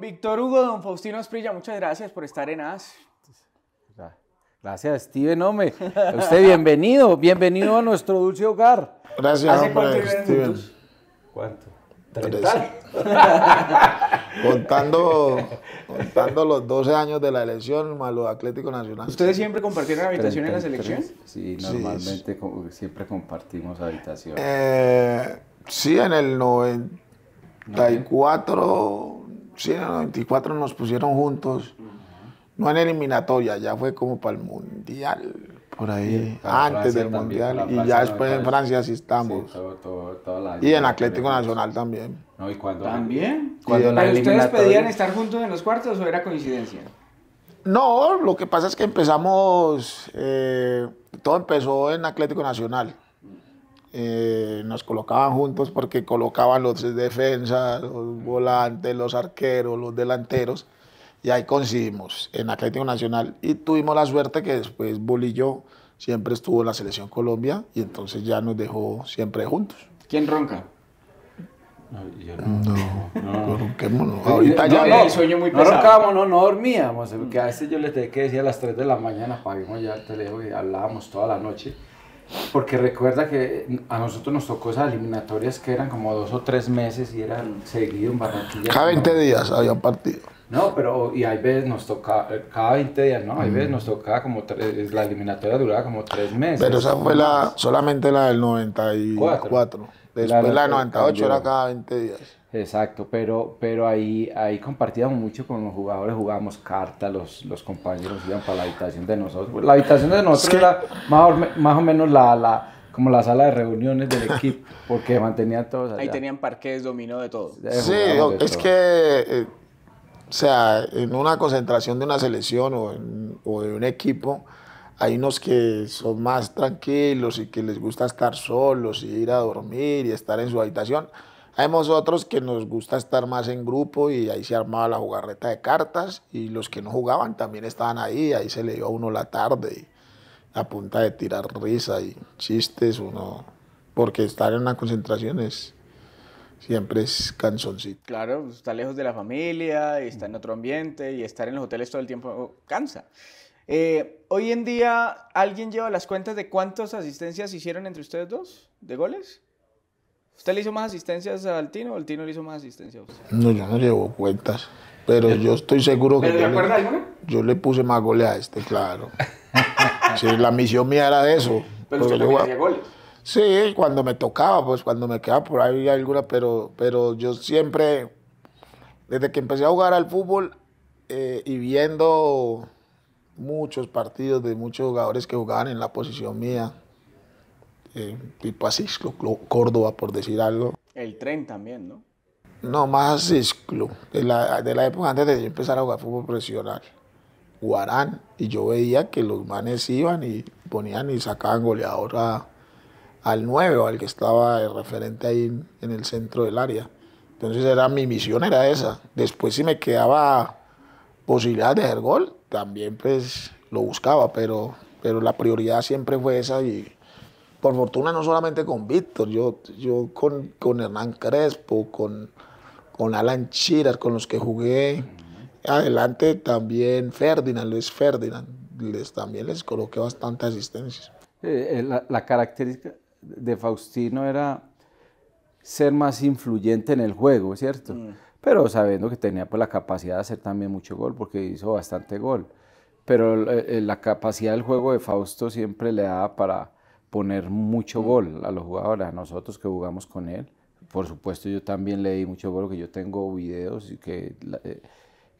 Víctor Hugo, don Faustino Esprilla, muchas gracias por estar en AS. Gracias, Steven, hombre. Usted bienvenido, bienvenido a nuestro dulce hogar. Gracias, hombre, Steven. ¿Cuánto? contando, contando los 12 años de la elección malo los Atlético Nacional. ¿Ustedes siempre compartieron habitación en la selección? Sí, normalmente siempre compartimos habitación. Eh, sí, en el 94 sí, en el 94 nos pusieron juntos. No en eliminatoria, ya fue como para el Mundial, por ahí, antes del Mundial. y ya después en Francia sí estamos. y en Atlético Nacional también. ¿y cuando ¿También? Cuando ustedes pedían estar juntos en los cuartos o era coincidencia? No, lo que pasa es que empezamos, eh, todo empezó en Atlético Nacional. Eh, nos colocaban juntos porque colocaban los defensas, los volantes, los arqueros, los delanteros. Y ahí coincidimos en Atlético Nacional. Y tuvimos la suerte que después Bolillo siempre estuvo en la Selección Colombia y entonces ya nos dejó siempre juntos. ¿Quién ronca? No, yo no. No, no. no. Ahorita no, ya no. sueño muy no roncábamos, no, no dormíamos. Porque mm. a veces yo les tenía que decir a las 3 de la mañana, apagamos ya el teléfono y hablábamos toda la noche. Porque recuerda que a nosotros nos tocó esas eliminatorias que eran como dos o tres meses y eran seguido en Barranquilla. Cada 20 días había partido. No, pero y hay veces nos tocaba, cada 20 días, ¿no? Hay veces mm. nos tocaba como tres, la eliminatoria duraba como tres meses. Pero esa fue la, solamente la del 94. Después la, la del 98 era cada 20 días. Exacto, pero, pero ahí, ahí compartíamos mucho con los jugadores, jugábamos cartas, los, los compañeros iban para la habitación de nosotros. Pues, la habitación de nosotros era más, o menos la, como la sala de reuniones del equipo, porque mantenían todos allá. Ahí tenían parques, dominó de todo. Sí, es que, eh, o sea, en una concentración de una selección o, o de un equipo, hay unos que son más tranquilos y que les gusta estar solos y ir a dormir y estar en su habitación. Habemos otros que nos gusta estar más en grupo y ahí se armaba la jugarreta de cartas y los que no jugaban también estaban ahí, ahí se le dio a uno la tarde a punta de tirar risa y chistes uno, porque estar en una concentración es siempre es cansoncito. Claro, está lejos de la familia, y está en otro ambiente y estar en los hoteles todo el tiempo oh, cansa. Eh, hoy en día, ¿alguien lleva las cuentas de cuántas asistencias hicieron entre ustedes dos de goles? ¿Usted le hizo más asistencias al Tino o el Tino le hizo más asistencias a usted? No, yo no llevo cuentas. Pero yo estoy seguro que. yo, le, yo le puse más goles a este, claro. sí, la misión mía era de eso. Pero usted hacía goles. Sí, cuando me tocaba, pues cuando me quedaba por ahí alguna, pero, pero yo siempre, desde que empecé a jugar al fútbol eh, y viendo muchos partidos de muchos jugadores que jugaban en la posición mía, eh, Pipo Córdoba, por decir algo. El tren también, ¿no? No, más a Club, de la, de la época antes de yo empezar a jugar fútbol profesional. Guarán, y yo veía que los manes iban y ponían y sacaban goleador al 9 o al que estaba el referente ahí en, el centro del área. Entonces era mi misión, era esa. Después si me quedaba posibilidad de hacer gol, también pues lo buscaba, pero, pero la prioridad siempre fue esa y, por fortuna no solamente con Víctor, yo, yo con, con Hernán Crespo, con, con Alan Chiras, con los que jugué. Adelante también Ferdinand, Luis Ferdinand, les, también les coloqué bastante asistencias. Eh, eh, la, característica de Faustino era ser más influyente en el juego, ¿cierto? Mm. Pero sabiendo que tenía pues, la capacidad de hacer también mucho gol, porque hizo bastante gol. Pero eh, la capacidad del juego de Fausto siempre le daba para, poner mucho gol a los jugadores, a nosotros que jugamos con él. Por supuesto, yo también le di mucho gol, que yo tengo videos y que, eh,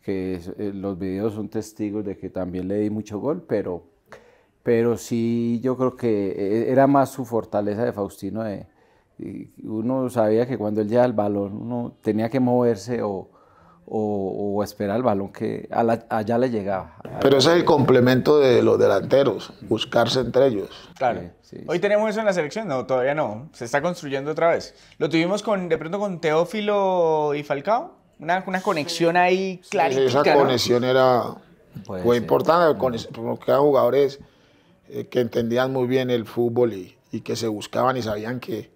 que eh, los videos son testigos de que también le di mucho gol, pero, pero sí yo creo que eh, era más su fortaleza de Faustino de, uno sabía que cuando él ya el balón, uno tenía que moverse o, o, esperar el balón que allá le llegaba. Pero ese es el complemento de los delanteros, buscarse entre ellos. Claro. Hoy tenemos eso en la selección, no, todavía no. Se está construyendo otra vez. Lo tuvimos con, de pronto con Teófilo y Falcao. Una, conexión ahí clara. esa conexión era fue importante, porque eran jugadores eh, que entendían muy bien el fútbol y, que se buscaban y sabían que,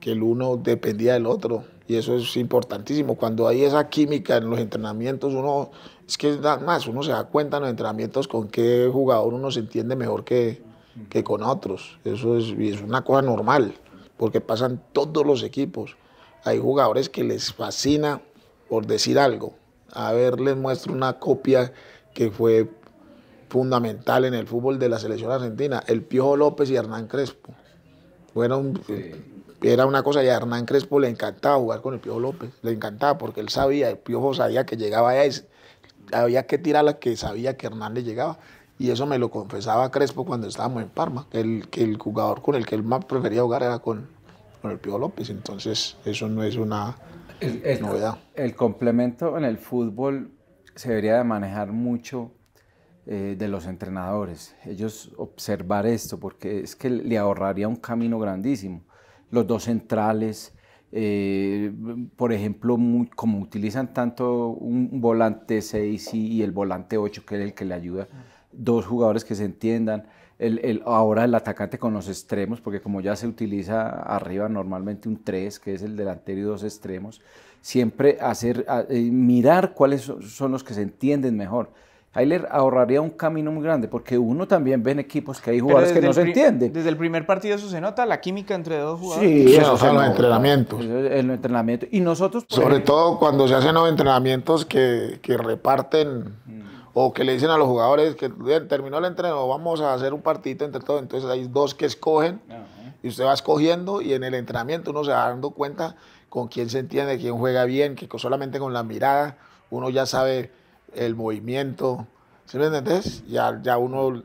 que el uno dependía del otro y eso es importantísimo. Cuando hay esa química en los entrenamientos, uno, es que nada más, uno se da cuenta en los entrenamientos con qué jugador uno se entiende mejor que, que con otros. Eso es, y es una cosa normal, porque pasan todos los equipos. Hay jugadores que les fascina por decir algo. A ver, les muestro una copia que fue fundamental en el fútbol de la selección argentina, el Piojo López y Hernán Crespo. Fueron era una cosa y a Hernán Crespo le encantaba jugar con el Piojo López, le encantaba porque él sabía, el Piojo sabía que llegaba a y había que tirar la que sabía que Hernán le llegaba. Y eso me lo confesaba Crespo cuando estábamos en Parma, que el, que el jugador con el que él más prefería jugar era con, el Pío López, entonces eso no es una novedad. El complemento en el fútbol se debería de manejar mucho eh, de los entrenadores, ellos observar esto, porque es que le ahorraría un camino grandísimo los dos centrales. Eh, por ejemplo, como utilizan tanto un volante 6 y, el volante 8, que es el que le ayuda, dos jugadores que se entiendan. ahora el atacante con los extremos, porque como ya se utiliza arriba normalmente un 3, que es el delantero y dos extremos, siempre hacer, eh, mirar cuáles son los que se entienden mejor ahí ahorraría un camino muy grande, porque uno también ve en equipos que hay jugadores que no se entienden. Desde el primer partido eso se nota, la química entre dos jugadores. Sí, eso, en los entrenamientos. En entrenamiento. Y nosotros... Sobre todo cuando se hacen los entrenamientos que, reparten... Mm. O que le dicen a los jugadores que terminó el entrenamiento, vamos a hacer un partidito entre todos. Entonces hay dos que escogen y usted va escogiendo y en el entrenamiento uno se va dando cuenta con quién se entiende, quién juega bien, que solamente con la mirada uno ya sabe el movimiento. ¿Sí me entendés? Ya, ya uno,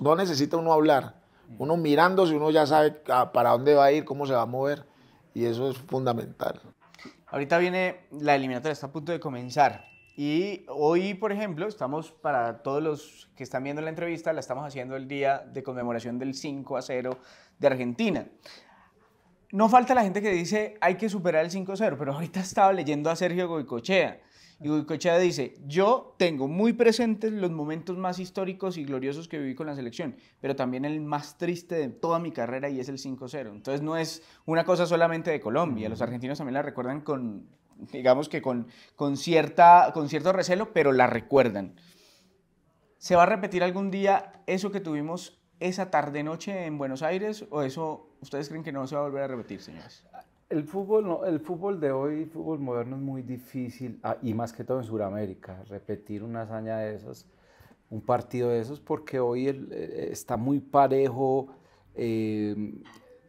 no necesita uno hablar. Uno mirándose, uno ya sabe para dónde va a ir, cómo se va a mover. Y eso es fundamental. Ahorita viene la eliminatoria, está a punto de comenzar. Y hoy, por ejemplo, estamos para todos los que están viendo la entrevista, la estamos haciendo el día de conmemoración del 5 a 0 de Argentina. No falta la gente que dice hay que superar el 5 a 0, pero ahorita estaba leyendo a Sergio Goicochea y Goicochea dice, yo tengo muy presentes los momentos más históricos y gloriosos que viví con la selección, pero también el más triste de toda mi carrera y es el 5-0. Entonces no es una cosa solamente de Colombia, los argentinos también la recuerdan con, digamos que con, con, cierta, con cierto recelo, pero la recuerdan. ¿Se va a repetir algún día eso que tuvimos esa tarde-noche en Buenos Aires o eso ustedes creen que no se va a volver a repetir, señores? el fútbol, el fútbol de hoy, el fútbol moderno es muy difícil, ah, y más que todo en Sudamérica, repetir una hazaña de esas, un partido de esos, porque hoy eh, eh, está muy parejo eh,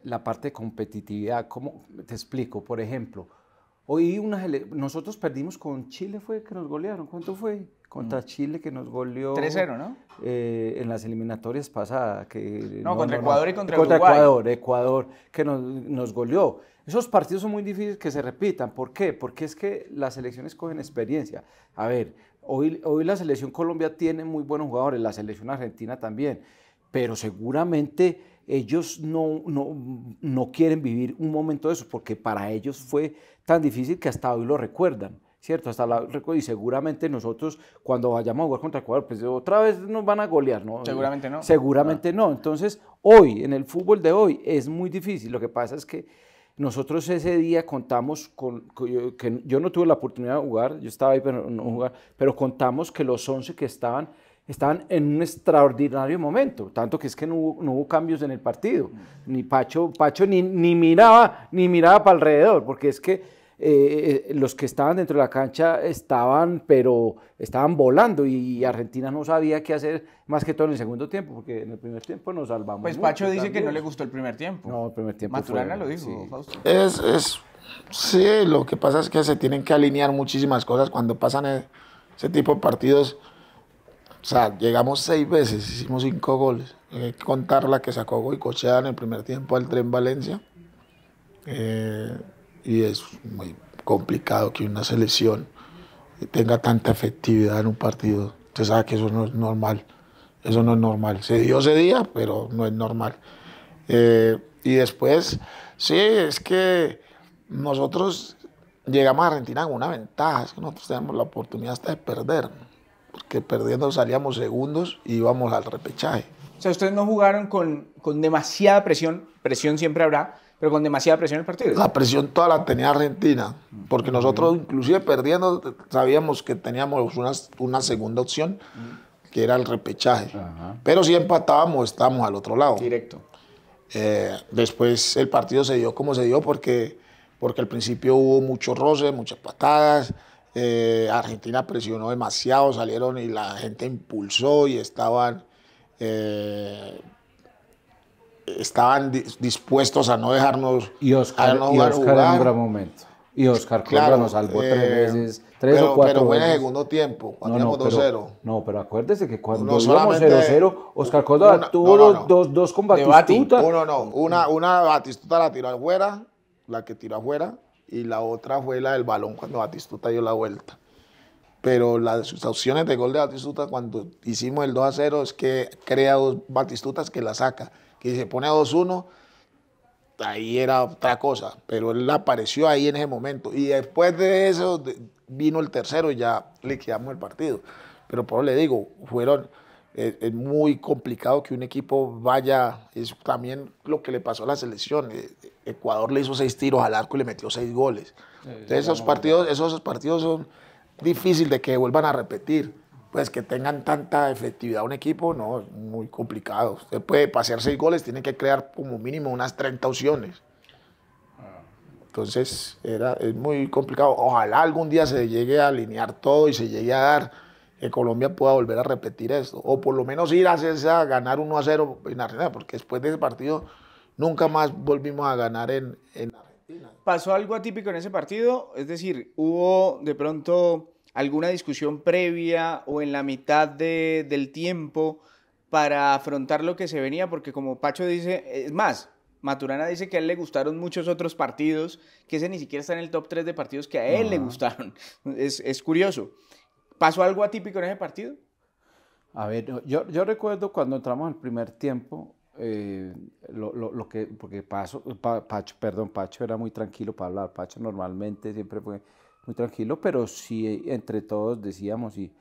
la parte de competitividad. ¿Cómo? Te explico, por ejemplo, Hoy nosotros perdimos con Chile, fue que nos golearon. ¿Cuánto fue? Contra mm. Chile que nos goleó. 3-0, ¿no? Eh, en las eliminatorias pasadas. Que, no, contra Ecuador y contra, contra Ecuador, Ecuador, que nos, nos, goleó. Esos partidos son muy difíciles que se repitan. ¿Por qué? Porque es que las selecciones cogen experiencia. A ver, hoy, hoy la selección Colombia tiene muy buenos jugadores, la selección argentina también, pero seguramente ellos no, no, quieren vivir un momento de eso, porque para ellos fue tan difícil que hasta hoy lo recuerdan. ¿cierto? Hasta la y seguramente nosotros cuando vayamos a jugar contra Ecuador, pues otra vez nos van a golear, ¿no? Seguramente no. Seguramente no. Entonces, hoy, en el fútbol de hoy, es muy difícil. Lo que pasa es que nosotros ese día contamos con, que yo no tuve la oportunidad de jugar, yo estaba ahí, pero no jugar, pero contamos que los 11 que estaban estaban en un extraordinario momento, tanto que es que no hubo, cambios en el partido, mm. ni Pacho, Pacho ni, ni miraba, ni miraba para alrededor, porque es que eh, eh, los que estaban dentro de la cancha estaban, pero estaban volando y Argentina no sabía qué hacer, más que todo en el segundo tiempo, porque en el primer tiempo nos salvamos. Pues Pacho dice que no le gustó el primer tiempo. No, el primer tiempo. Maturana lo dijo, Fausto. Es, sí, lo que pasa es que se tienen que alinear muchísimas cosas cuando pasan e, ese tipo de partidos o sea, llegamos seis veces, hicimos cinco goles. Hay que contar la que sacó Goicochea en el primer tiempo al Tren Valencia. Eh, y es muy complicado que una selección tenga tanta efectividad en un partido. Usted sabe que eso no es normal. Eso no es normal. Se dio ese día, pero no es normal. Eh, y después, sí, es que nosotros llegamos a Argentina con una ventaja. Es que nosotros tenemos la oportunidad hasta de perder que perdiendo salíamos segundos y íbamos al repechaje. O sea, ustedes no jugaron con, con demasiada presión, presión siempre habrá, pero con demasiada presión el partido. La presión toda la tenía Argentina, porque nosotros inclusive perdiendo sabíamos que teníamos una, una segunda opción, que era el repechaje. Pero si empatábamos, estábamos al otro lado. Directo. Eh, después el partido se dio como se dio porque, porque al principio hubo muchos roces, muchas patadas, eh, Argentina presionó demasiado, salieron y la gente impulsó y estaban, eh, estaban dispuestos a no dejarnos, y Oscar, a y Oscar jugar. En un gran momento. Y Oscar claro, nos salvó tres eh, veces, tres pero, o cuatro Pero fue en el segundo tiempo, cuando no, 2-0. No, pero acuérdese que cuando íbamos 0-0, Oscar Correa tuvo dos, dos con Batistuta. Uno no, una, una Batistuta la tiró afuera, la que tiró afuera, y la otra fue la del balón cuando Batistuta dio la vuelta. Pero las opciones de gol de Batistuta cuando hicimos el 2 a 0 es que crea dos Batistutas que la saca, que se pone a 2-1, ahí era otra cosa, pero él apareció ahí en ese momento. Y después de eso vino el tercero y ya liquidamos el partido. Pero por le digo, fueron es, muy complicado que un equipo vaya, es también lo que le pasó a la selección. Eh, Ecuador le hizo seis tiros al arco y le metió seis goles. Entonces esos partidos, esos partidos son difíciles de que vuelvan a repetir. Pues que tengan tanta efectividad un equipo, no, es muy complicado. Usted puede pasear seis goles, tiene que crear como mínimo unas 30 opciones. Entonces era, es muy complicado. Ojalá algún día se llegue a alinear todo y se llegue a dar que Colombia pueda volver a repetir esto, o por lo menos ir a, a ganar 1 a 0 en Argentina, porque después de ese partido nunca más volvimos a ganar en, Argentina. ¿Pasó algo atípico en ese partido? Es decir, ¿hubo de pronto alguna discusión previa o en la mitad del tiempo para afrontar lo que se venía? Porque como Pacho dice, es más, Maturana dice que a él le gustaron muchos otros partidos, que ese ni siquiera está en el top 3 de partidos que a él le gustaron. Es, es curioso. ¿Pasó algo atípico en ese partido? A ver, yo, recuerdo cuando entramos al primer tiempo, eh, lo, que, porque Pacho, perdón, Pacho era muy tranquilo para hablar, Pacho normalmente siempre fue muy tranquilo, pero sí eh, entre todos decíamos, y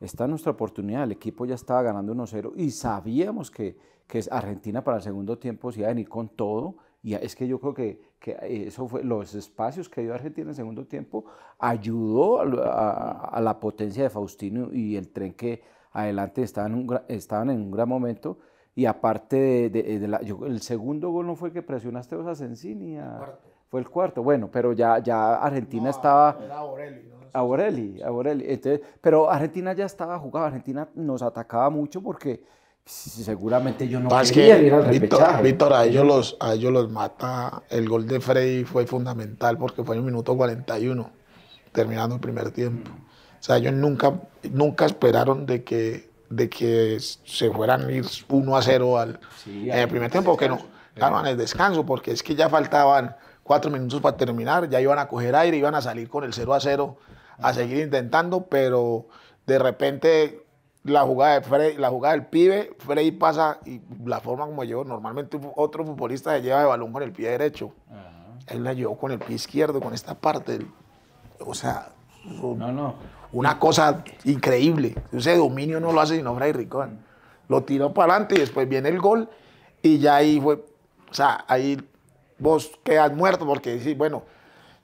esta es nuestra oportunidad, el equipo ya estaba ganando 1-0 y sabíamos que, que Argentina para el segundo tiempo se iba a venir con todo y es que yo creo que, que eso fue los espacios que dio Argentina en el segundo tiempo ayudó a, la potencia de Faustino y el tren que adelante estaban, un, estaban en un gran momento. Y aparte de, el segundo gol no fue que presionaste vos a Sensini, fue el cuarto. Bueno, pero ya, ya Argentina estaba... Era Aureli, Aureli, Aureli. pero Argentina ya estaba jugando, Argentina nos atacaba mucho porque seguramente yo no quería ir al Víctor, repechaje. Víctor, a ellos, los, ellos los mata. El gol de Freddy fue fundamental porque fue en el minuto 41, terminando el primer tiempo. O sea, ellos nunca, nunca esperaron de que, de que se fueran ir 1 a 0 al, en el primer tiempo, que no. ganaban el descanso, porque es que ya faltaban cuatro minutos para terminar, ya iban a coger aire, iban a salir con el 0 a 0, a seguir intentando, pero de repente la jugada, de la jugada del pibe, Frey pasa y la forma como llevó normalmente otro futbolista se lleva de balón con el pie derecho. Él la llevó con el pie izquierdo, con esta parte. O sea, una cosa increíble. Ese dominio no lo hace sino y Ricón. Lo tiró para adelante y después viene el gol y ya ahí fue, o sea, ahí vos quedas muerto porque decís, bueno,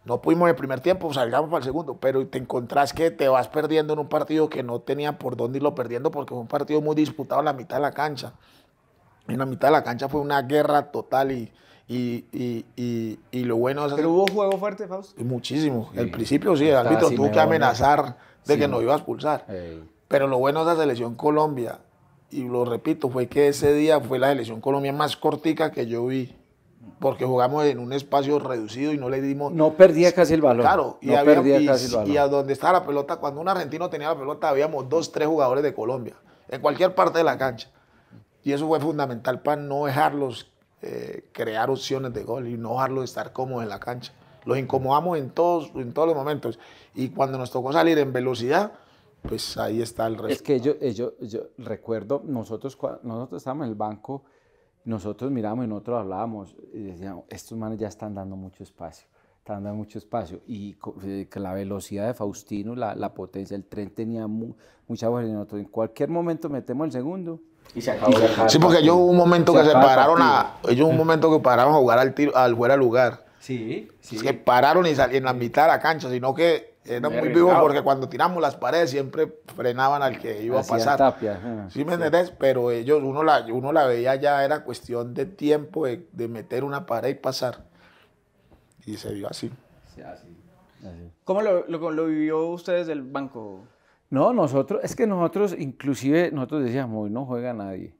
no pudimos el primer tiempo, salgamos para el segundo, pero te encontrás que te vas perdiendo en un partido que no tenía por dónde irlo perdiendo porque fue un partido muy disputado en la mitad de la cancha. En la mitad de la cancha fue una guerra total y, y, y, y, y lo bueno es... ¿Pero hubo juego fuerte, Fausto? Muchísimo. El principio sí, el árbitro tuvo que amenazar de que nos iba a expulsar. Pero lo bueno de la selección Colombia, y lo repito, fue que ese día fue la selección Colombia más cortica que yo vi porque jugamos en un espacio reducido y no le dimos... No perdía casi el balón. Claro, y, había, y, a donde estaba la pelota, cuando un argentino tenía la pelota, habíamos dos, tres jugadores de Colombia, en cualquier parte de la cancha. Y eso fue fundamental para no dejarlos eh, crear opciones de gol y no dejarlos estar cómodos en la cancha. Los incomodamos en todos, en todos los momentos. Y cuando nos tocó salir en velocidad, pues ahí está el resto. Es que yo, eh, yo, yo recuerdo, nosotros, nosotros estábamos en el banco nosotros miramos y nosotros hablábamos y decíamos, estos manes ya están dando mucho espacio, están dando mucho espacio. Y eh, que la velocidad de Faustino, la, potencia, el tren tenía mucha fuerza y nosotros en cualquier momento metemos el segundo. Y se acabó Sí, porque ellos hubo un momento que se pararon a. un momento que pararon a jugar al tiro, al fuera lugar. Sí, sí. Se pararon y salieron en la mitad de la cancha, sino que era eh, muy vivo porque cuando tiramos las paredes siempre frenaban al que iba a pasar. Tapia. ¿Sí Pero ellos, uno la, uno la veía ya, era cuestión de tiempo de, de meter una pared y pasar. Y se vio así. Sí, ¿Cómo lo, lo, vivió ustedes del banco? No, nosotros, es que nosotros, inclusive, nosotros decíamos, hoy no juega nadie.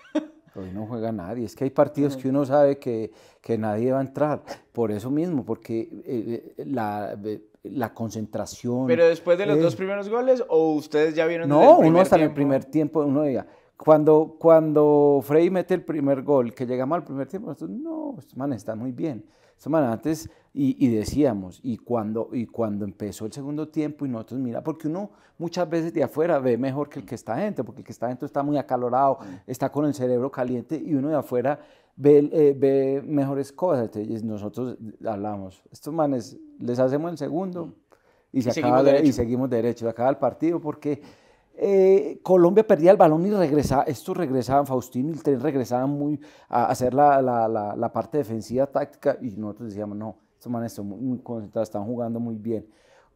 Hoy no juega nadie. Es que hay partidos que uno sabe que, que nadie va a entrar. Por eso mismo, porque eh, eh, la, la concentración. Pero después de los eh, dos primeros goles, o ustedes ya vieron. No, uno hasta en el primer tiempo, uno ya. Cuando, cuando Frei mete el primer gol, que llegamos al primer tiempo, no, estos está muy bien semana antes y, decíamos, y cuando, y cuando empezó el segundo tiempo y nosotros mira, porque uno muchas veces de afuera ve mejor que el que está dentro, porque el que está dentro está muy acalorado, está con el cerebro caliente y uno de afuera ve, eh, ve mejores cosas. Entonces nosotros hablamos, estos manes les hacemos el segundo y, se y seguimos derecho. y seguimos derecho, acaba el partido porque eh, Colombia perdía el balón y regresaba, estos regresaban, Faustino y el tren regresaban muy a hacer la, parte defensiva táctica y nosotros decíamos, no, estos manes están muy, concentrados, están jugando muy bien,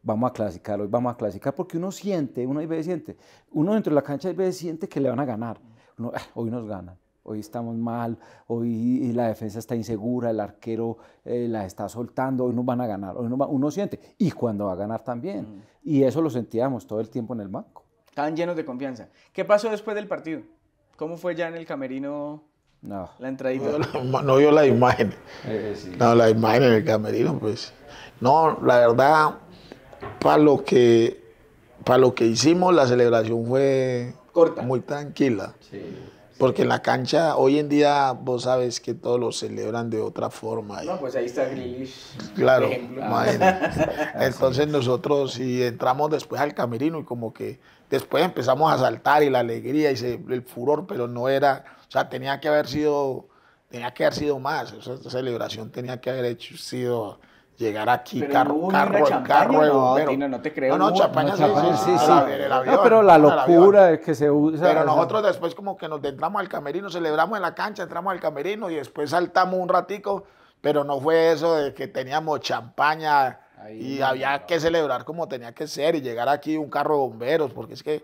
vamos a clasificar hoy, vamos a clasificar, porque uno siente, uno y veces siente, uno dentro de la cancha y veces siente que le van a ganar, ah, hoy nos ganan. Hoy estamos mal, hoy la defensa está insegura, el arquero eh, la está soltando, hoy nos van a ganar, hoy uno siente, y cuando va a ganar también. Mm. Y eso lo sentíamos todo el tiempo en el banco. Estaban llenos de confianza. ¿Qué pasó después del partido? ¿Cómo fue ya en el camerino no. la entradita? No, vio la imagen. Eh, eh, no, la imagen en el camerino, pues. No, la verdad, para lo que, para lo que hicimos, la celebración fue corta, muy tranquila. Sí. Porque en la cancha, hoy en día, vos sabes que todos lo celebran de otra forma. No, pues ahí está Grilish. Claro, Entonces nosotros, y entramos después al camerino y como que después empezamos a saltar y la alegría y el furor, pero no era, o sea, tenía que haber sido, tenía que haber sido más, esa celebración tenía que haber hecho, sido llegar aquí carro, carro, carro no, no te creo. No, champaña, sí, sí, sí, pero la locura es que se usa. Pero nosotros después como que nos entramos al camerino, celebramos en la cancha, entramos al camerino y después saltamos un ratico, pero no fue eso de que teníamos champaña y había que celebrar como tenía que ser y llegar aquí un carro de bomberos, porque es que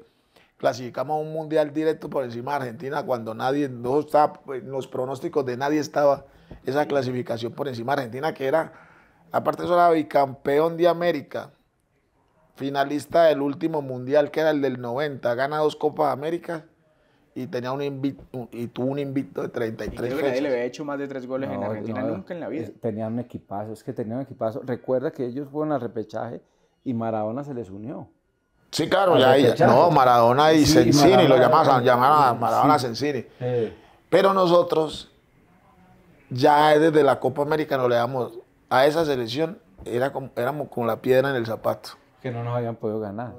clasificamos un mundial directo por encima de Argentina cuando nadie, no estaba, los pronósticos de nadie estaba esa clasificación por encima de Argentina que era Aparte eso, era bicampeón de América, finalista del último mundial, que era el del 90. Gana dos Copas de América y, tenía un y tuvo un invicto de 33 y creo que le había hecho más de tres goles en Argentina nunca en la vida. Tenían un equipazo, es que tenían un equipazo. Recuerda que ellos fueron al repechaje y Maradona se les unió. Sí, claro, ya, ahí. no, Maradona y Sencini lo llamaban, a Maradona sí. Pero nosotros ya desde la Copa América no le damos a esa selección era como, éramos como la piedra en el zapato. Que no nos habían podido ganar.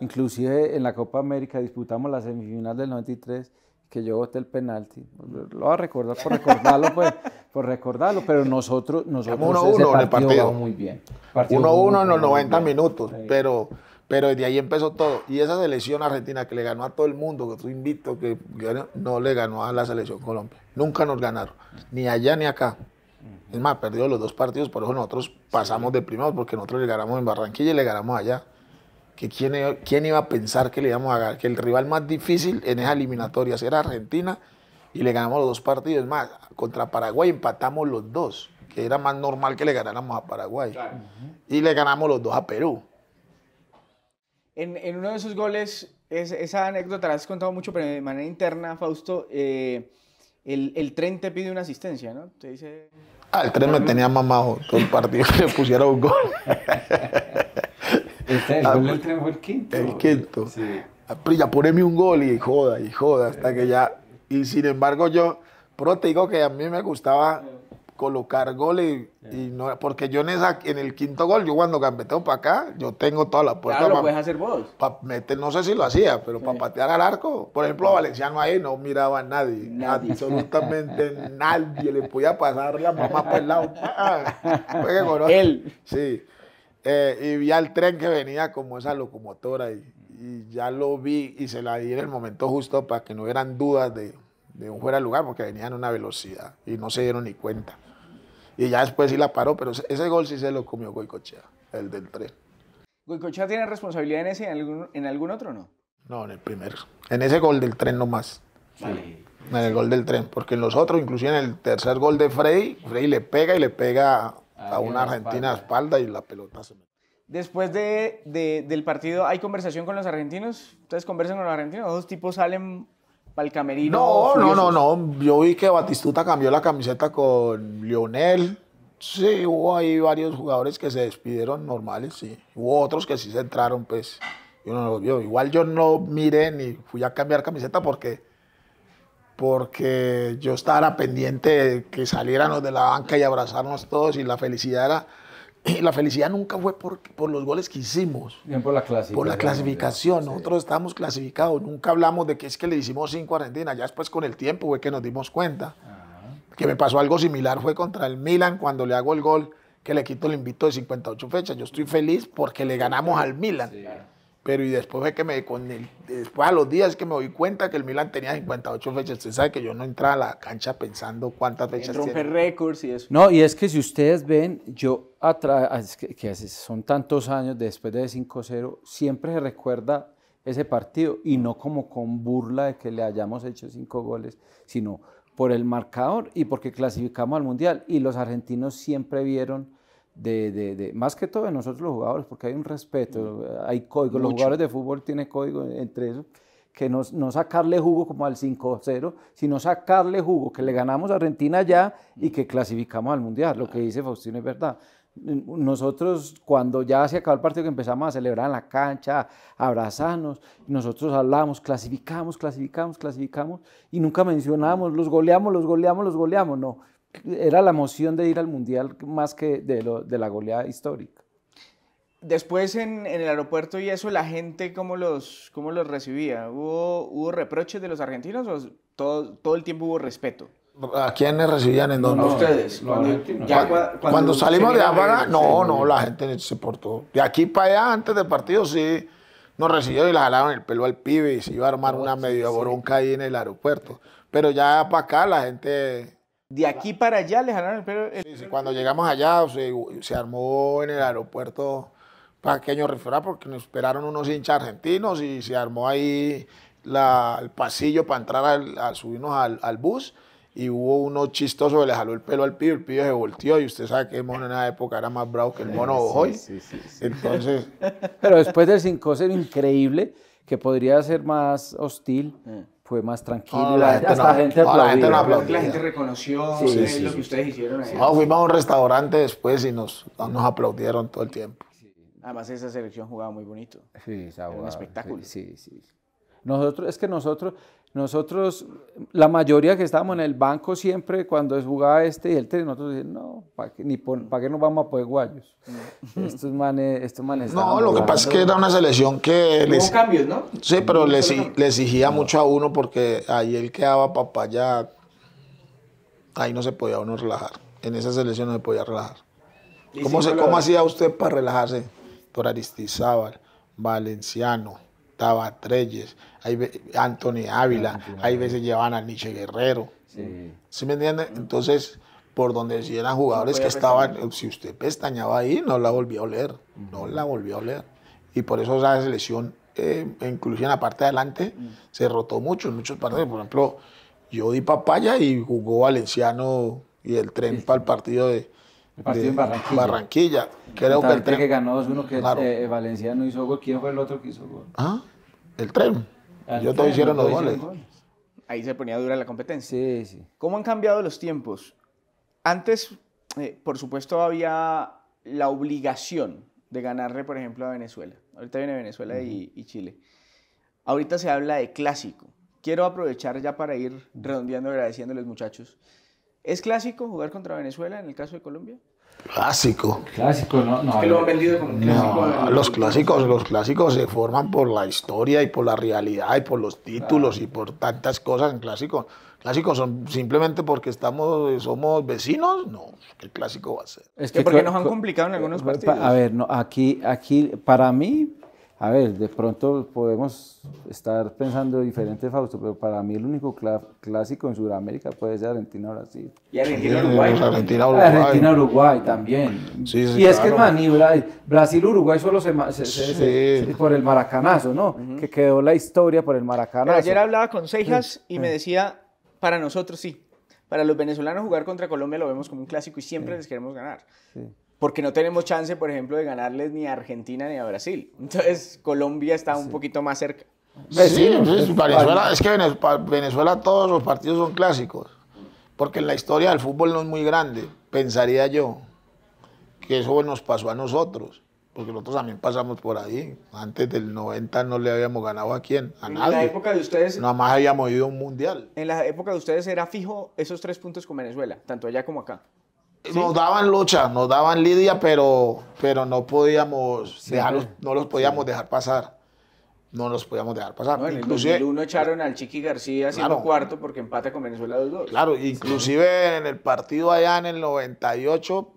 Inclusive en la Copa América disputamos la semifinal del 93 que yo voté el penalti. Lo voy a recordar por recordarlo, pues, por recordarlo, pero nosotros, nosotros ese partido, muy bien. 1-1 uno, en los 90 minutos, pero, pero desde ahí empezó todo. Y esa selección argentina que le ganó a todo el mundo, que tú invito, que, que no le ganó a la selección Colombia. Nunca nos ganaron, ni allá ni acá. Es más, perdió los dos partidos, por eso nosotros pasamos de primados, porque nosotros le ganamos en Barranquilla y le ganamos allá. Que quién, quién, iba a pensar que le íbamos a ganar? Que el rival más difícil en esa eliminatoria era Argentina y le ganamos los dos partidos. Es más, contra Paraguay empatamos los dos, que era más normal que le ganáramos a Paraguay. Y le ganamos los dos a Perú. En, en uno de esos goles, es, esa anécdota la has contado mucho, pero de manera interna, Fausto. Eh, el, tren te pide una asistencia, ¿no? Te dice... Ah, el tren me tenía mamado todo el partido que le pusiera un gol. el tren ah, fue el quinto. El quinto. Sí. Ya ah, poneme un gol y joda, y joda, hasta que ya... Y sin embargo yo, pero te digo que a mí me gustaba colocar goles y no porque yo en esa en el quinto gol yo cuando gambeteo para acá yo tengo toda la puerta claro, lo puedes hacer vos meter, no sé si lo hacía pero para patear al arco por ejemplo Valenciano ahí no miraba a nadie, absolutamente nadie le podía pasar la mamá por el lado ah, él sí eh, y vi al tren que venía como esa locomotora y, y ya lo vi y se la di en el momento justo para que no hubieran dudas de de un fuera de lugar porque venían a una velocidad y no se dieron ni cuenta. Y ya después sí la paró, pero ese gol sí se lo comió Goicochea, el del tren. ¿Goicochea tiene responsabilidad en ese en algún, en algún otro no? No, en el primero. En ese gol del tren nomás. más. En el gol del tren, porque en los otros, inclusive en el tercer gol de Frey, Frey le pega y le pega a una argentina a espalda y la pelota se mete. Después de, de, del partido, ¿hay conversación con los argentinos? ¿Ustedes conversan con los argentinos? dos tipos salen para el camerino. No, no, no, no. Yo vi que Batistuta cambió la camiseta con Lionel. Sí, hubo ahí varios jugadores que se despidieron normales, sí. Hubo otros que sí se entraron, pues. Yo no los Igual yo no miré ni fui a cambiar camiseta porque, porque yo estaba pendiente de que salieran los de la banca y abrazarnos todos y la felicidad era la felicidad nunca fue por, por, los goles que hicimos. Bien, por la clasificación. Por la clasificación. Nosotros estamos estábamos clasificados. Nunca hablamos de que es que le hicimos cinco a Argentina. Ya después con el tiempo fue que nos dimos cuenta. Que me pasó algo similar fue contra el Milan cuando le hago el gol que le quito el invito de 58 fechas. Yo estoy feliz porque le ganamos al Milan. Sí, pero y después fue que me, con después a los días que me doy cuenta que el Milan tenía 58 fechas. Usted sabe que yo no entraba a la cancha pensando cuántas fechas romper récords y eso. No, y es que si ustedes ven, yo atrás, que, que son tantos años después de 5-0, siempre se recuerda ese partido y no como con burla de que le hayamos hecho 5 goles, sino por el marcador y porque clasificamos al Mundial. Y los argentinos siempre vieron de, más que todo de nosotros los jugadores, porque hay un respeto, mm. hay código, los jugadores de fútbol tienen código entre eso, que no, no sacarle jugo como al 5-0, sino sacarle jugo, que le ganamos a Argentina ya y que clasificamos al Mundial, lo que dice Faustino es verdad. Nosotros cuando ya se acabó el partido que empezamos a celebrar en la cancha, a abrazarnos, nosotros hablábamos, clasificamos, clasificamos, clasificamos y nunca mencionábamos, los goleamos, los goleamos, los goleamos, no era la moción de ir al mundial más que de, la goleada histórica. Después en, el aeropuerto y eso, la gente, ¿cómo los, cómo los recibía? ¿Hubo, ¿Hubo reproches de los argentinos o todo, todo el tiempo hubo respeto? ¿A quiénes recibían en dónde? No, ustedes. cuando, cuando, salimos de Habana, no, no, la gente se portó. De aquí para allá, antes del partido, sí nos recibió y le jalaron el pelo al pibe y se iba a armar una media bronca ahí en el aeropuerto. Pero ya para acá la gente de aquí para allá le jalaron el pelo. Sí, sí, cuando llegamos allá se, se, armó en el aeropuerto pequeño refuerzo porque nos esperaron unos hinchas argentinos y se armó ahí el pasillo para entrar al, a subirnos al, bus y hubo uno chistoso que le jaló el pelo al pibe, el pibe se volteó y usted sabe que el mono en esa época era más bravo que el mono hoy. Sí, sí, Entonces... Pero después del 5 era increíble que podría ser más hostil. Eh fue más tranquilo. la, gente la gente aplaudió. la gente reconoció lo que ustedes hicieron ahí. fuimos a un restaurante después y nos, nos aplaudieron todo el tiempo. Además, esa selección jugaba muy bonito. Sí, un espectáculo. sí. sí. Nosotros, es que nosotros, nosotros, la mayoría que estábamos en el banco siempre, cuando jugaba este y el tres, nosotros decíamos, no, ¿para qué, qué nos vamos a poder guayos? Mm. Estos manes, estos No, lo que pasa es que era una selección que... cambios, ¿no? Sí, pero le, exigía mucho a uno porque ahí él quedaba allá. ahí no se podía uno relajar. En esa selección no se podía relajar. ¿Cómo, se, ¿cómo hacía usted para relajarse? Por Aristizábal, Valenciano, estaba Treyes, hay Anthony Ávila, hay veces llevan a Nietzsche Guerrero. Sí. me entiende? Entonces, por donde si eran jugadores que estaban, si usted pestañaba ahí, no la volvió a oler, no la volvió a leer, Y por eso esa selección, eh, e inclusive en la parte de adelante, se rotó mucho, en muchos partidos. Por ejemplo, yo di papaya y jugó Valenciano y el tren para el partido de, el partido en Barranquilla. Barranquilla. Creo que el tren. que ganó 2-1, que claro. Eh, Valenciano hizo gol. ¿Quién fue el otro que hizo gol? Ah, el tren. Yo te hicieron los goles. Ahí se ponía dura la competencia. Sí, sí. ¿Cómo han cambiado los tiempos? Antes, eh, por supuesto, había la obligación de ganarle, por ejemplo, a Venezuela. Ahorita viene Venezuela y, y Chile. Ahorita se habla de clásico. Quiero aprovechar ya para ir redondeando, agradeciéndoles muchachos. ¿Es clásico jugar contra Venezuela en el caso de Colombia? Clásico. Clásico, no, Es que lo han vendido como clásico. los clásicos, los clásicos se forman por la historia y por la realidad y por los títulos y por tantas cosas en clásicos. Clásicos son simplemente porque estamos, somos vecinos, no, el clásico va a ser. Es que, porque nos han complicado en algunos partidos. A ver, no, aquí, aquí, para mí, a ver, de pronto podemos estar pensando diferente, Fausto, pero para mí el único clásico en Sudamérica puede ser Argentina-Brasil. Y Argentina-Uruguay. Argentina-Uruguay también. y es que manibra, Brasil-Uruguay solo se, sí. por el maracanazo, ¿no? Que quedó la historia por el maracanazo. ayer hablaba con Seijas mm, y mm. me decía, para nosotros sí, para los venezolanos jugar contra Colombia lo vemos como un clásico y siempre les queremos ganar. Sí porque no tenemos chance, por ejemplo, de ganarles ni a Argentina ni a Brasil. Entonces, Colombia está un poquito más cerca. Pues pues, sí, Venezuela, es que Venezuela, Venezuela todos los partidos son clásicos, porque en la historia del fútbol no es muy grande, pensaría yo, que eso nos pasó a nosotros, porque nosotros también pasamos por ahí. Antes del 90 no le habíamos ganado a quién, a nada nadie. En la época de ustedes... Nada más habíamos ido a un mundial. En la época de ustedes era fijo esos tres puntos con Venezuela, tanto allá como acá. Nos daban lucha, nos daban lidia, pero, pero no podíamos dejarlos, no los podíamos dejar pasar. No los podíamos dejar pasar. en inclusive, el 2001 echaron al Chiqui García haciendo cuarto porque empate con Venezuela 2-2. Claro, inclusive en el partido allá en el 98,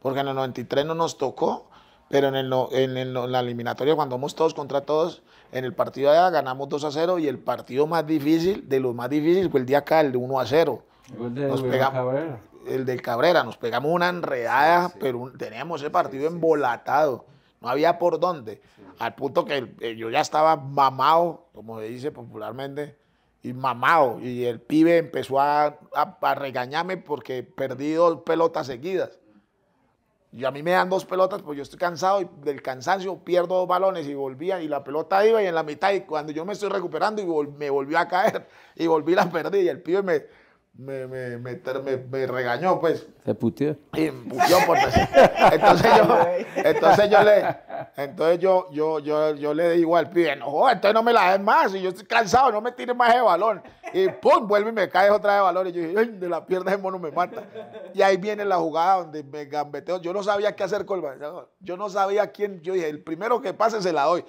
porque en el 93 no nos tocó, pero en, el, en, el, la eliminatoria cuando vamos todos contra todos, en el partido allá ganamos 2 a 0 y el partido más difícil, de los más difíciles, fue el día acá, el de 1 a 0. Nos pegamos, el del Cabrera, nos pegamos una enredada, pero teníamos ese partido embolatado. No había por dónde. Al punto que eh, yo ya estaba mamado, como se dice popularmente, y mamado. Y el pibe empezó a, regañarme porque perdí dos pelotas seguidas. Y a mí me dan dos pelotas, pues yo estoy cansado y del cansancio pierdo dos balones y volvía y la pelota iba y en la mitad y cuando yo me estoy recuperando y me volvió a caer y volví la perdí y el pibe me, me, me, me, regañó, pues. Se puteó. entonces yo, entonces yo le, entonces yo, yo, le digo al pibe, no, entonces no me la des más, y yo estoy cansado, no me tires más de balón. Y pum, vuelve y me cae otra de balón. Y yo dije, de la pierna de mono me mata. Y ahí viene la jugada donde me gambeteo. Yo no sabía qué hacer con el balón. Yo no sabía quién, yo dije, el primero que pase se la doy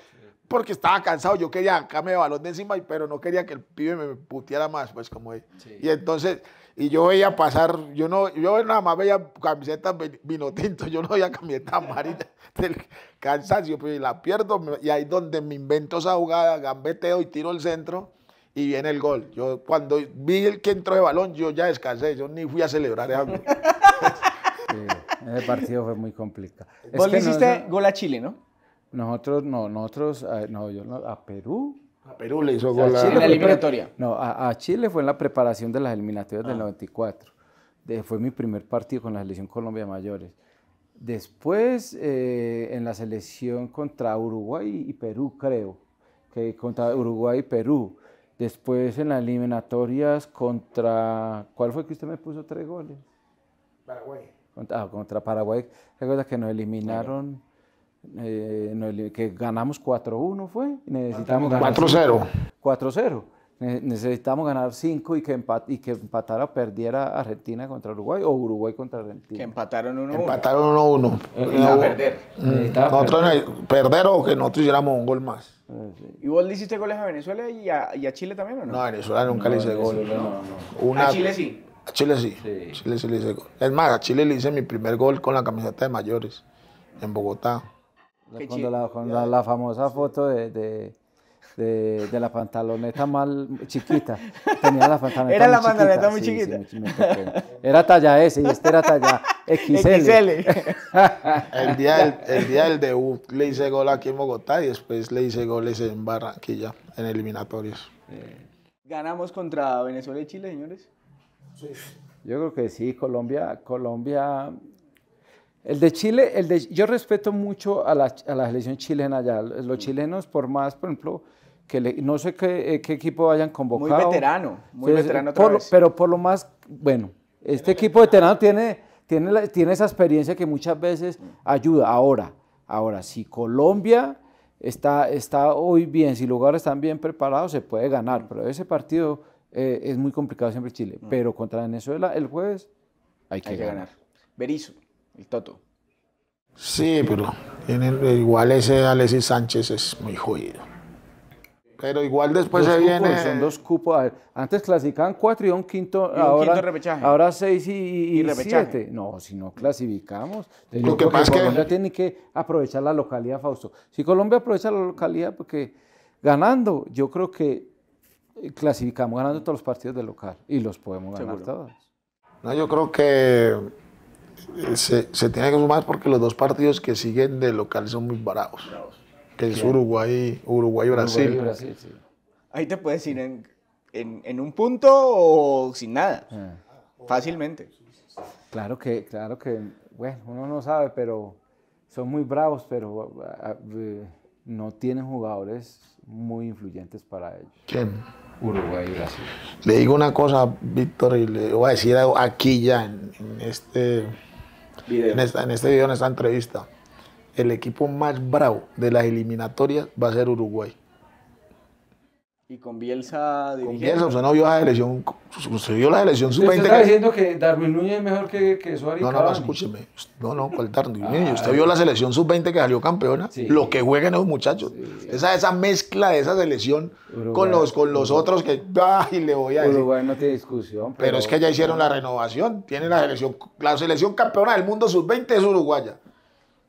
porque estaba cansado, yo quería cambiar el balón de encima, pero no quería que el pibe me puteara más, pues como es Y entonces, y yo veía pasar, yo no, yo nada más veía camisetas vino tinto, yo no veía camisetas amarillas del cansancio, pues la pierdo, y ahí donde me invento esa jugada, gambeteo y tiro el centro, y viene el gol. Yo cuando vi el que entró de balón, yo ya descansé, yo ni fui a celebrar el ese partido fue muy complicado. vos le hiciste gol a Chile, ¿no? Nosotros, no, nosotros, eh, no, yo no, a Perú. A Perú le hizo gol. A la eliminatoria. No, a, Chile fue en la preparación de las eliminatorias del 94. Ah. fue mi primer partido con la selección Colombia Mayores. Después, eh, en la selección contra Uruguay y Perú, creo, que contra Uruguay y Perú. Después, en las eliminatorias contra, ¿cuál fue que usted me puso tres goles? Paraguay. Contra, ah, contra Paraguay. Recuerda que nos eliminaron eh, que ganamos 4-1 fue, necesitamos ganar 4-0. 4-0. Necesitamos ganar 5 y que, y que empatara perdiera Argentina contra Uruguay o Uruguay contra Argentina. Que empataron 1-1. Empataron 1-1. a eh, perder. Mm, nosotros perder. perder. o que nosotros hiciéramos un gol más. Eh, sí. ¿Y vos le hiciste goles a Venezuela y a, y a Chile también o no? No, a Venezuela nunca no, le hice goles. No, no. a Chile sí. A Chile sí. sí. Chile hice gol. Es más, a Chile le hice mi primer gol con la camiseta de mayores en Bogotá cuando, la, famosa foto de, de de, la pantaloneta mal chiquita. Tenía la pantaloneta Era la muy pantaloneta muy chiquita. era talla S y este era talla XL. el, día del, el día debut le hice gol aquí en Bogotá y después le hice goles en Barranquilla, en eliminatorios. Eh, ¿Ganamos contra Venezuela y Chile, señores? Yo creo que sí, Colombia, Colombia el de Chile, el de, yo respeto mucho a la, selección chilena ya. Los mm. chilenos, por más, por ejemplo, que no sé qué, eh, equipo hayan convocado. Muy veterano, muy veterano Pero por lo más, bueno, este equipo veterano tiene, tiene, tiene esa experiencia que muchas veces mm. ayuda. Ahora, ahora, si Colombia está, está hoy bien, si los jugadores están bien preparados, se puede ganar. Mm. Pero ese partido eh, es muy complicado siempre Chile. Pero contra Venezuela, el jueves, hay que, ganar. ganar el Toto. Sí, pero en eh, igual ese Alexis Sánchez es muy jodido. Pero igual después se viene. Son dos cupos. Antes clasificaban cuatro y un quinto. ahora, Ahora seis y, siete. No, si no clasificamos. Lo que que Colombia tiene que aprovechar la localidad, Fausto. Si Colombia aprovecha la localidad, porque ganando, yo creo que eh, clasificamos ganando todos los partidos de local y los podemos ganar todos. No, yo creo que se, tiene que sumar porque los dos partidos que siguen de local son muy bravos Que es Uruguay, Uruguay, Uruguay Brasil. Ahí te puedes ir en, un punto o sin nada. Ah. Fácilmente. Claro que, claro que, bueno, uno no sabe, pero son muy bravos, pero ah, ah, eh, no tienen jugadores muy influyentes para ellos. ¿Quién? Uruguay y Brasil. Le digo una cosa, Víctor, y le voy a decir algo aquí ya, en este esta, en este video, en esta entrevista, el equipo más bravo de las eliminatorias va a ser Uruguay. Y con Bielsa dirigiendo. Con Bielsa, usted no vio la selección, usted vio la selección sub-20. ¿Usted está diciendo que Darwin Núñez es mejor que, que Suárez No, no, no, escúcheme. No, no, cuál Darwin ah, Núñez. usted vio la selección sub-20 que salió campeona. Lo que juegan esos muchachos. Esa, esa mezcla de esa selección con los, con los otros que, ay, le voy a decir. Uruguay no tiene discusión. Pero, es que ya hicieron la renovación. Tiene la selección, la selección campeona del mundo sub-20 es uruguaya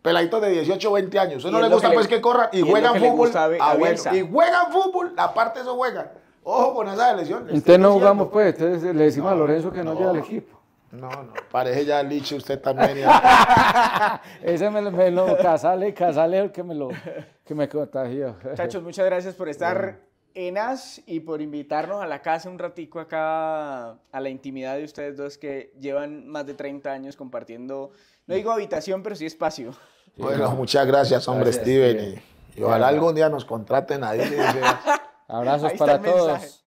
peladitos de 18 20 años. Eso no le gusta que pues que corran y, juegan fútbol. Ah, a, a y juegan fútbol, aparte eso juegan. Ojo con esas lesiones. Usted no jugamos pues, pues, entonces le decimos a Lorenzo que no, llega al equipo. No, no, parece ya Liche usted también. Ese me, lo casale, casale el que me lo que me contagió. Chachos, muchas gracias por estar en AS y por invitarnos a la casa un ratico acá a la intimidad de ustedes dos que llevan más de 30 años compartiendo, no digo habitación, pero sí espacio. Bueno, muchas gracias, hombre, Steven. Y, ojalá algún día nos contraten ahí. Abrazos para todos.